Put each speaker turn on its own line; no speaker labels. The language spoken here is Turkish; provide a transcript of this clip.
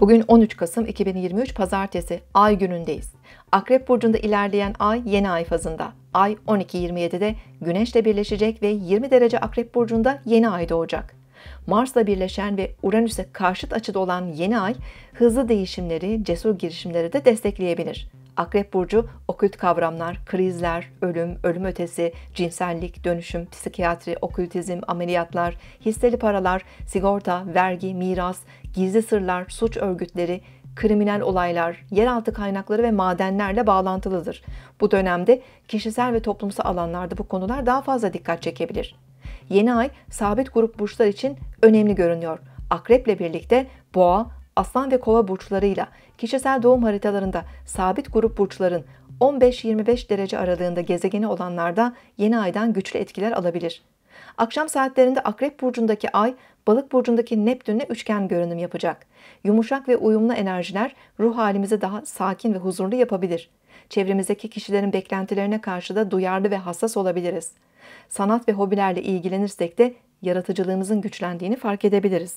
Bugün 13 Kasım 2023 Pazartesi ay günündeyiz. Akrep burcunda ilerleyen ay yeni ay fazında. Ay 12.27'de Güneşle birleşecek ve 20 derece Akrep burcunda yeni ay doğacak. Mars'la birleşen ve Uranüs'e karşıt açıda olan yeni ay hızlı değişimleri, cesur girişimleri de destekleyebilir. Akrep burcu okült kavramlar, krizler, ölüm, ölüm ötesi, cinsellik, dönüşüm, psikiyatri, okültizm, ameliyatlar, hisseli paralar, sigorta, vergi, miras, gizli sırlar, suç örgütleri, kriminal olaylar, yeraltı kaynakları ve madenlerle bağlantılıdır. Bu dönemde kişisel ve toplumsal alanlarda bu konular daha fazla dikkat çekebilir. Yeni ay sabit grup burçlar için önemli görünüyor. Akreple birlikte boğa, aslan ve kova burçlarıyla kişisel doğum haritalarında sabit grup burçların 15-25 derece aralığında gezegeni olanlarda yeni aydan güçlü etkiler alabilir. Akşam saatlerinde Akrep burcundaki ay Balık burcundaki Neptün'le üçgen görünüm yapacak. Yumuşak ve uyumlu enerjiler ruh halimizi daha sakin ve huzurlu yapabilir. Çevremizdeki kişilerin beklentilerine karşı da duyarlı ve hassas olabiliriz. Sanat ve hobilerle ilgilenirsek de yaratıcılığımızın güçlendiğini fark edebiliriz.